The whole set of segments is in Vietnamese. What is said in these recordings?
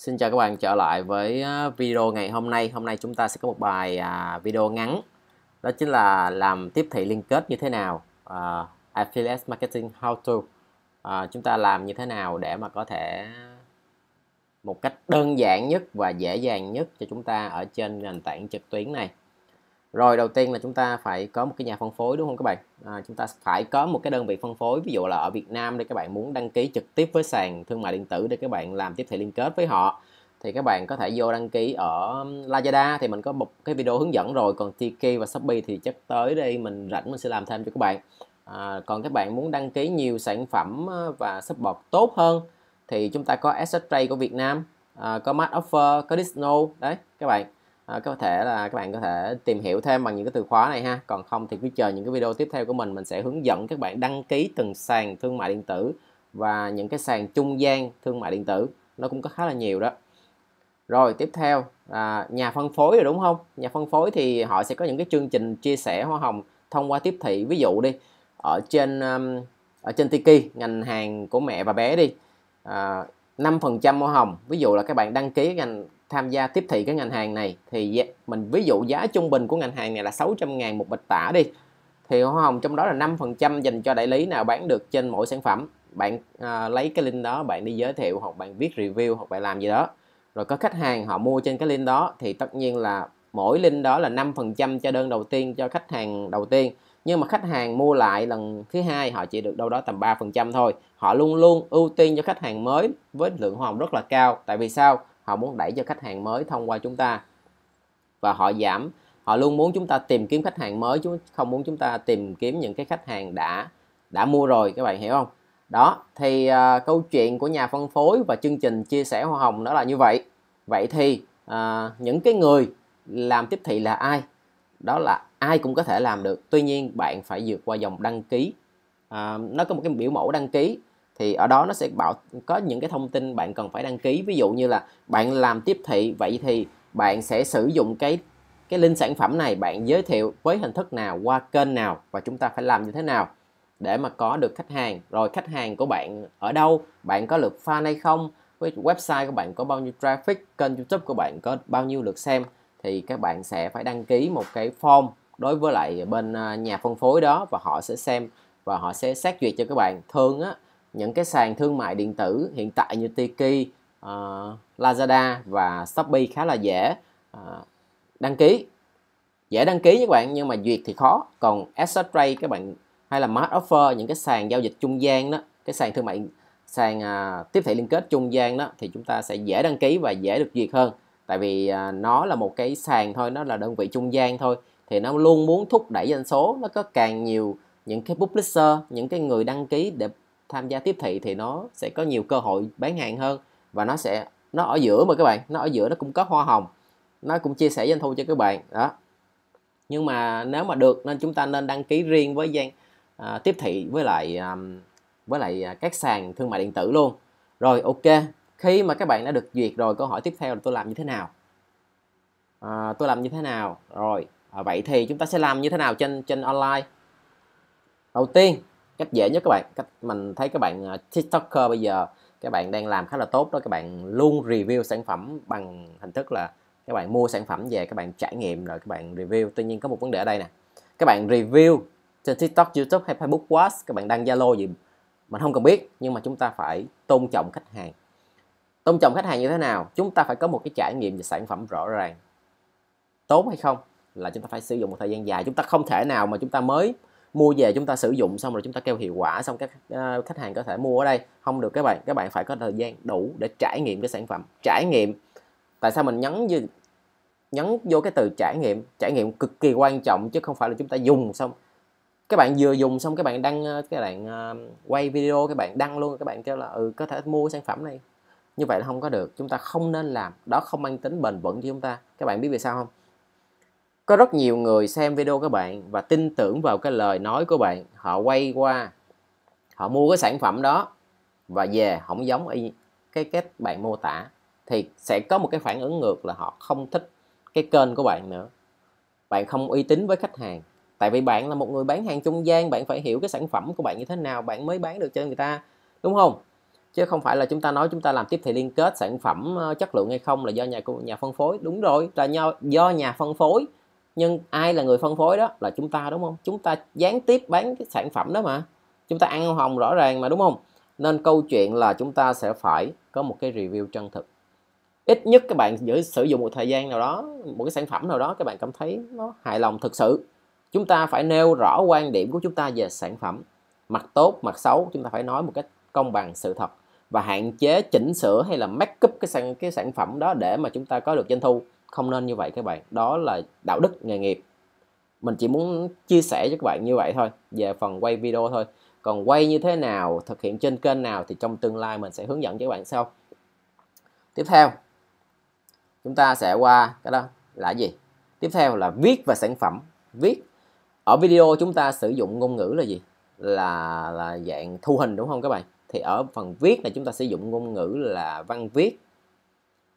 Xin chào các bạn trở lại với video ngày hôm nay. Hôm nay chúng ta sẽ có một bài à, video ngắn. Đó chính là làm tiếp thị liên kết như thế nào. Uh, affiliate marketing how to. Uh, chúng ta làm như thế nào để mà có thể một cách đơn giản nhất và dễ dàng nhất cho chúng ta ở trên nền tảng trực tuyến này rồi đầu tiên là chúng ta phải có một cái nhà phân phối đúng không các bạn à, chúng ta phải có một cái đơn vị phân phối ví dụ là ở Việt Nam để các bạn muốn đăng ký trực tiếp với sàn thương mại điện tử để các bạn làm tiếp thị liên kết với họ thì các bạn có thể vô đăng ký ở Lazada thì mình có một cái video hướng dẫn rồi còn Tiki và Shopee thì chắc tới đây mình rảnh mình sẽ làm thêm cho các bạn à, còn các bạn muốn đăng ký nhiều sản phẩm à, và support tốt hơn thì chúng ta có SSJ của Việt Nam à, có Match Offer có Disno đấy các bạn à, có thể là các bạn có thể tìm hiểu thêm bằng những cái từ khóa này ha còn không thì cứ chờ những cái video tiếp theo của mình mình sẽ hướng dẫn các bạn đăng ký từng sàn thương mại điện tử và những cái sàn trung gian thương mại điện tử nó cũng có khá là nhiều đó rồi tiếp theo à, nhà phân phối rồi đúng không nhà phân phối thì họ sẽ có những cái chương trình chia sẻ hoa hồng thông qua tiếp thị ví dụ đi ở trên um, ở trên Tiki ngành hàng của mẹ và bé đi à, năm phần trăm hoa hồng ví dụ là các bạn đăng ký ngành tham gia tiếp thị cái ngành hàng này thì mình ví dụ giá trung bình của ngành hàng này là 600 ngàn một bịch tả đi thì hoa hồng trong đó là 5% dành cho đại lý nào bán được trên mỗi sản phẩm bạn à, lấy cái link đó bạn đi giới thiệu hoặc bạn viết review hoặc bạn làm gì đó rồi có khách hàng họ mua trên cái link đó thì tất nhiên là mỗi link đó là 5% cho đơn đầu tiên cho khách hàng đầu tiên nhưng mà khách hàng mua lại lần thứ hai họ chỉ được đâu đó tầm 3% thôi họ luôn luôn ưu tiên cho khách hàng mới với lượng hoa hồng rất là cao tại vì sao họ muốn đẩy cho khách hàng mới thông qua chúng ta và họ giảm họ luôn muốn chúng ta tìm kiếm khách hàng mới chứ không muốn chúng ta tìm kiếm những cái khách hàng đã đã mua rồi các bạn hiểu không đó thì uh, câu chuyện của nhà phân phối và chương trình chia sẻ hoa hồng đó là như vậy vậy thì uh, những cái người làm tiếp thị là ai đó là ai cũng có thể làm được tuy nhiên bạn phải vượt qua dòng đăng ký uh, nó có một cái biểu mẫu đăng ký thì ở đó nó sẽ bảo có những cái thông tin bạn cần phải đăng ký ví dụ như là bạn làm tiếp thị vậy thì bạn sẽ sử dụng cái cái link sản phẩm này bạn giới thiệu với hình thức nào qua kênh nào và chúng ta phải làm như thế nào để mà có được khách hàng rồi khách hàng của bạn ở đâu bạn có lượt fan hay không với website của bạn có bao nhiêu traffic kênh youtube của bạn có bao nhiêu lượt xem thì các bạn sẽ phải đăng ký một cái form đối với lại bên à, nhà phân phối đó và họ sẽ xem và họ sẽ xét duyệt cho các bạn thường á những cái sàn thương mại điện tử hiện tại như Tiki, uh, Lazada và Shopee khá là dễ uh, đăng ký dễ đăng ký các bạn nhưng mà duyệt thì khó còn asset trade các bạn hay là mart offer những cái sàn giao dịch trung gian đó cái sàn thương mại sàn à, tiếp thị liên kết trung gian đó thì chúng ta sẽ dễ đăng ký và dễ được duyệt hơn tại vì à, nó là một cái sàn thôi nó là đơn vị trung gian thôi thì nó luôn muốn thúc đẩy doanh số nó có càng nhiều những cái publisher những cái người đăng ký để tham gia tiếp thị thì nó sẽ có nhiều cơ hội bán hàng hơn và nó sẽ nó ở giữa mà các bạn nó ở giữa nó cũng có hoa hồng nó cũng chia sẻ doanh thu cho các bạn đó nhưng mà nếu mà được nên chúng ta nên đăng ký riêng với gian à, tiếp thị với lại à, với lại à, các sàn thương mại điện tử luôn rồi ok khi mà các bạn đã được duyệt rồi câu hỏi tiếp theo là tôi làm như thế nào à, tôi làm như thế nào rồi à, vậy thì chúng ta sẽ làm như thế nào trên trên online đầu tiên cách dễ nhất các bạn cách mình thấy các bạn à, tiktoker bây giờ các bạn đang làm khá là tốt đó các bạn luôn review sản phẩm bằng hình thức là các bạn mua sản phẩm về các bạn trải nghiệm rồi các bạn review tuy nhiên có một vấn đề ở đây nè các bạn review trên tiktok youtube hay facebook watch các bạn đăng zalo gì mình không cần biết nhưng mà chúng ta phải tôn trọng khách hàng tôn trọng khách hàng như thế nào chúng ta phải có một cái trải nghiệm về sản phẩm rõ ràng tốt hay không là chúng ta phải sử dụng một thời gian dài chúng ta không thể nào mà chúng ta mới mua về chúng ta sử dụng xong rồi chúng ta kêu hiệu quả xong các ờ, khách hàng có thể mua ở đây không được các bạn các bạn phải có thời gian đủ để trải nghiệm cái sản phẩm trải nghiệm tại sao mình nhấn như nhấn vô cái từ trải nghiệm trải nghiệm cực kỳ quan trọng chứ không phải là chúng ta dùng xong các bạn vừa dùng xong các bạn đăng ờ, các bạn ờ, quay video các bạn đăng luôn các bạn kêu là ừ có thể mua sản phẩm này như vậy là không có được chúng ta không nên làm đó không mang tính bền vững cho chúng ta các bạn biết vì sao không có rất nhiều người xem video các bạn và tin tưởng vào cái lời nói của bạn họ quay qua họ mua cái sản phẩm đó và về không giống y cái cách bạn mô tả thì sẽ có một cái phản ứng ngược là họ không thích cái kênh của bạn nữa bạn không uy tín với khách hàng tại vì bạn là một người bán hàng trung gian bạn phải hiểu cái sản phẩm của bạn như thế nào bạn mới bán được cho người ta đúng không chứ không phải là chúng ta nói chúng ta làm tiếp thị liên kết sản phẩm ờ, chất lượng hay không là do nhà nhà phân phối đúng rồi là do do nhà phân phối nhưng ai là người phân phối đó là chúng ta đúng không chúng ta gián tiếp bán cái sản phẩm đó mà chúng ta ăn hồng rõ ràng mà đúng không nên câu chuyện là chúng ta sẽ phải có một cái review chân thực ít nhất các bạn giữ sử dụng một thời gian nào đó một cái sản phẩm nào đó các bạn cảm thấy nó hài lòng thực sự chúng ta phải nêu rõ quan điểm của chúng ta về sản phẩm mặt tốt mặt xấu chúng ta phải nói một cách công bằng sự thật và hạn chế chỉnh sửa hay là make up cái sản cái sản phẩm đó để mà chúng ta có được doanh thu không nên như vậy các bạn đó là đạo đức nghề nghiệp mình chỉ muốn chia sẻ cho các bạn như vậy thôi về phần quay video thôi còn quay như thế nào thực hiện trên kênh nào thì trong tương lai mình sẽ hướng dẫn cho các bạn sau tiếp theo chúng ta sẽ qua cái đó là gì tiếp theo là viết về sản phẩm viết ở video chúng ta sử dụng ngôn ngữ là gì là là dạng thu hình đúng không các bạn thì ở phần viết này chúng ta sử dụng ngôn ngữ là văn viết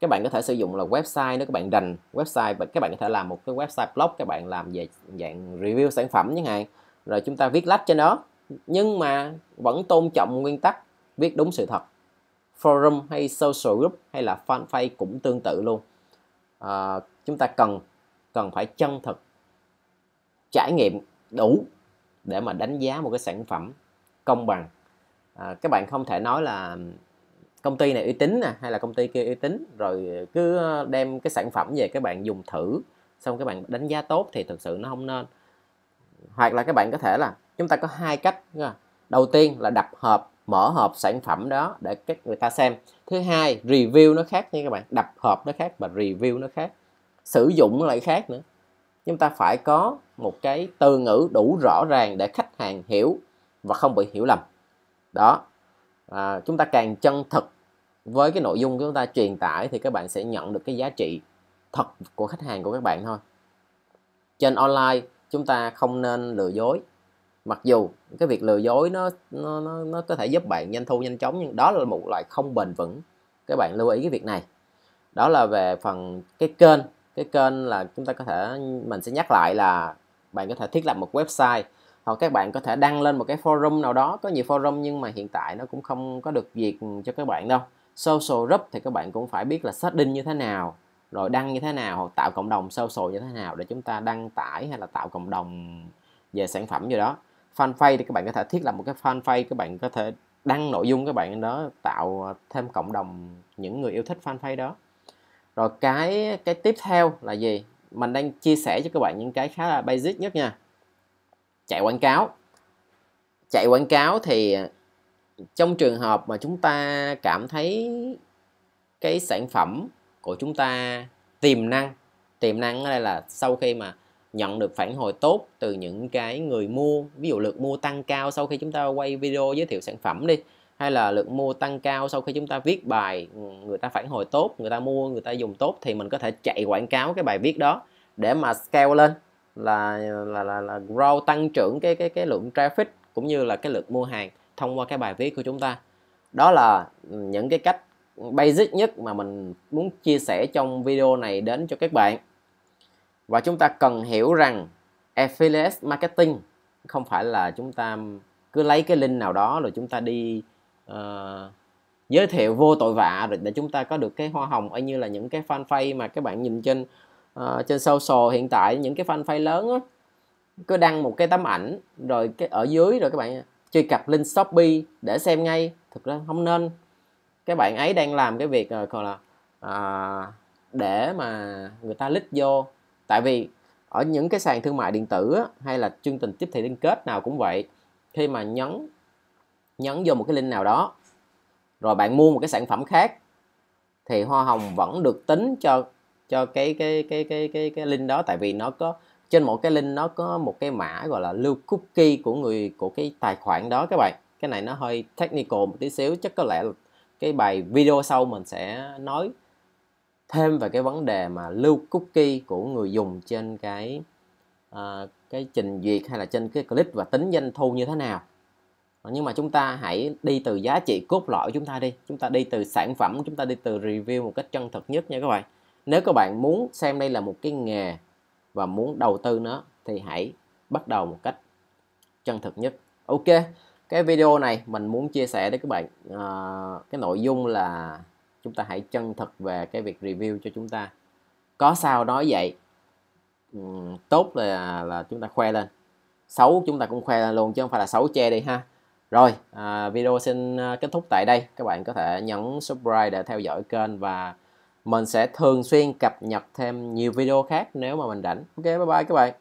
các bạn có thể sử dụng là website nếu các bạn rành website và các bạn có thể làm một cái website blog các bạn làm về dạng review sản phẩm chẳng hạn rồi chúng ta viết lách cho nó nhưng mà vẫn tôn trọng nguyên tắc viết đúng sự thật forum hay social group hay là fanpage cũng tương tự luôn à, chúng ta cần cần phải chân thực trải nghiệm đủ để mà đánh giá một cái sản phẩm công bằng à, các bạn không thể nói là công ty này uy tín nè hay là công ty kia uy tín rồi cứ đem cái sản phẩm về các bạn dùng thử xong các bạn đánh giá tốt thì thực sự nó không nên hoặc là các bạn có thể là chúng ta có hai cách đầu tiên là đập hộp mở hộp sản phẩm đó để các người ta xem thứ hai review nó khác nha các bạn đập hộp nó khác và review nó khác sử dụng nó lại khác nữa chúng ta phải có một cái từ ngữ đủ rõ ràng để khách hàng hiểu và không bị hiểu lầm đó à, chúng ta càng chân thực với cái nội dung chúng ta truyền tải thì các bạn sẽ nhận được cái giá trị thật của khách hàng của các bạn thôi trên online chúng ta không nên lừa dối mặc dù cái việc lừa dối nó nó nó, nó có thể giúp bạn doanh thu nhanh chóng nhưng đó là một loại không bền vững các bạn lưu ý cái việc này đó là về phần cái kênh cái kênh là chúng ta có thể mình sẽ nhắc lại là bạn có thể thiết lập một website hoặc các bạn có thể đăng lên một cái forum nào đó có nhiều forum nhưng mà hiện tại nó cũng không có được duyệt cho các bạn đâu social group thì các bạn cũng phải biết là xác định như thế nào rồi đăng như thế nào hoặc tạo cộng đồng social như thế nào để chúng ta đăng tải hay là tạo cộng đồng về sản phẩm gì đó fanpage thì các bạn có thể thiết lập một cái fanpage các bạn có thể đăng nội dung các bạn đó tạo thêm cộng đồng những người yêu thích fanpage đó rồi cái cái tiếp theo là gì mình đang chia sẻ cho các bạn những cái khá là basic nhất nha chạy quảng cáo chạy quảng cáo thì trong trường hợp mà chúng ta cảm thấy cái sản phẩm của chúng ta tiềm năng tiềm năng ở đây là sau khi mà nhận được phản hồi tốt từ những cái người mua ví dụ lượt mua tăng cao sau khi chúng ta quay video giới thiệu sản phẩm đi hay là lượt mua tăng cao sau khi chúng ta viết bài người ta phản hồi tốt người ta mua người ta dùng tốt thì mình có thể chạy quảng cáo cái bài viết đó để mà scale lên là là là, là grow tăng trưởng cái cái cái lượng traffic cũng như là cái lượng mua hàng thông qua cái bài viết của chúng ta đó là ừ, những cái cách basic nhất mà mình muốn chia sẻ trong video này đến cho các bạn và chúng ta cần hiểu rằng affiliate marketing không phải là chúng ta cứ lấy cái link nào đó rồi chúng ta đi uh, giới thiệu vô tội vạ để, chúng ta có được cái hoa hồng y như là những cái fanpage mà các bạn nhìn trên uh, trên social hiện tại những cái fanpage lớn á, cứ đăng một cái tấm ảnh rồi cái ở dưới rồi các bạn truy cập link shopee để xem ngay thực ra không nên các bạn ấy đang làm cái việc rồi ờ, còn là à, để mà người ta lít vô tại vì ở những cái sàn thương mại điện tử á, hay là chương trình tiếp thị liên kết nào cũng vậy khi mà nhấn nhấn vô một cái link nào đó rồi bạn mua một cái sản phẩm khác thì hoa hồng vẫn được tính cho cho cái cái cái cái cái cái link đó tại vì nó có trên mỗi cái link nó có một cái mã gọi là lưu cookie của người của cái tài khoản đó các bạn cái này nó hơi technical một tí xíu chắc có lẽ là cái bài video sau mình sẽ nói thêm về cái vấn đề mà lưu cookie của người dùng trên cái uh, cái trình duyệt hay là trên cái clip và tính doanh thu như thế nào nhưng mà chúng ta hãy đi từ giá trị cốt lõi của chúng ta đi chúng ta đi từ sản phẩm chúng ta đi từ review một cách chân thực nhất nha các bạn nếu các bạn muốn xem đây là một cái nghề và muốn đầu tư nó thì hãy bắt đầu một cách chân thực nhất ok cái video này mình muốn chia sẻ đến các bạn uh, cái nội dung là chúng ta hãy chân thực về cái việc review cho chúng ta có sao nói vậy uhm, tốt là là chúng ta khoe lên xấu chúng ta cũng khoe lên luôn chứ không phải là xấu che đi ha rồi à, video xin à, kết thúc tại đây các bạn có thể nhấn subscribe để theo dõi kênh và mình sẽ thường xuyên cập nhật thêm nhiều video khác nếu mà mình rảnh ok bye bye các bạn